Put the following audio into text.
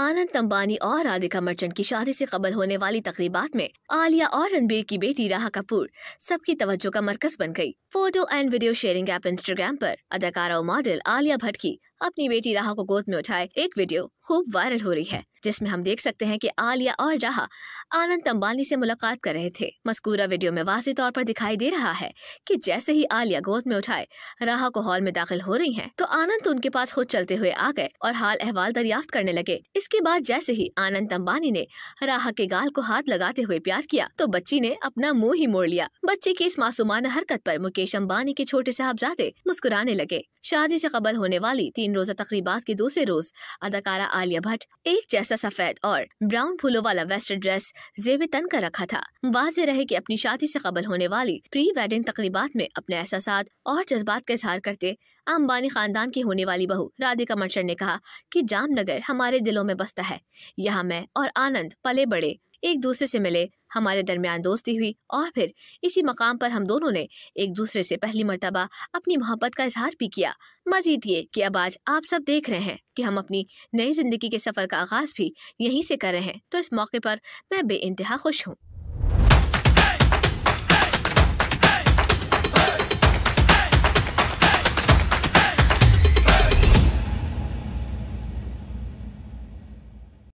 आनंद अंबानी और राधिका मर्चेंट की शादी से कबल होने वाली तकरीबात में आलिया और रणबीर की बेटी राह कपूर सबकी तवज्जो का मरकज बन गई। Photo and video sharing app Instagram पर अदाकारा और मॉडल आलिया भट्ट की अपनी बेटी राह को गोद में उठाए एक वीडियो खूब वायरल हो रही है जिसमें हम देख सकते हैं कि आलिया और राहा आनंद अंबानी से मुलाकात कर रहे थे मस्कूरा वीडियो में वाजे तौर पर दिखाई दे रहा है कि जैसे ही आलिया गोद में उठाए राहा को हॉल में दाखिल हो रही हैं तो आनंद उनके पास खुद चलते हुए आ गए और हाल अहवाल दरियाफ्त करने लगे इसके बाद जैसे ही आनंद अम्बानी ने राहा के गाल को हाथ लगाते हुए प्यार किया तो बच्ची ने अपना मुंह ही मोड़ लिया बच्चे की इस मासूमाना हरकत पर मुकेश अम्बानी के छोटे साहबजादे मुस्कुराने लगे शादी से कबल होने वाली तीन रोजा तकरीबात के दूसरे रोज अदाकारा आलिया भट्ट एक जैसे सा सफेद और ब्राउन फूलों वाला वेस्टर्न ड्रेस जेब तन कर रखा था वाज रहे की अपनी शादी ऐसी कबल होने वाली प्री वेडिंग तकरीबात में अपने एहसास और जज्बात का इजहार करते अम्बानी खानदान की होने वाली बहू राधिका मर्चेंट ने कहा कि जामनगर हमारे दिलों में बसता है यहाँ मैं और आनंद पले बड़े एक दूसरे से मिले हमारे दरमियान दोस्ती हुई और फिर इसी मकाम पर हम दोनों ने एक दूसरे से पहली मरतबा अपनी मोहब्बत का इजहार भी किया मजीद ये कि अब आज आप सब देख रहे हैं कि हम अपनी नई जिंदगी के सफर का आगाज भी यहीं से कर रहे हैं तो इस मौके पर मैं बे खुश हूँ